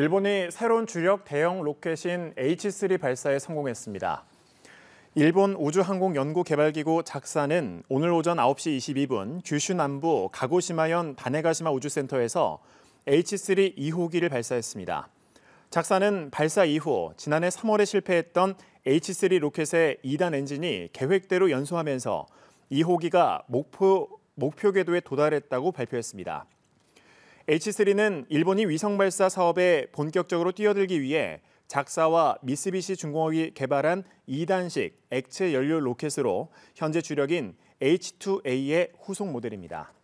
일본이 새로운 주력 대형 로켓인 H3 발사에 성공했습니다. 일본 우주항공연구개발기구 작사는 오늘 오전 9시 22분 규슈 남부 가고시마현 바네가시마 우주센터에서 H3 2호기를 발사했습니다. 작사는 발사 이후 지난해 3월에 실패했던 H3 로켓의 2단 엔진이 계획대로 연소하면서 2호기가 목표, 목표 궤도에 도달했다고 발표했습니다. H3는 일본이 위성 발사 사업에 본격적으로 뛰어들기 위해 작사와 미쓰비시 중공업이 개발한 2단식 액체 연료 로켓으로 현재 주력인 H2A의 후속 모델입니다.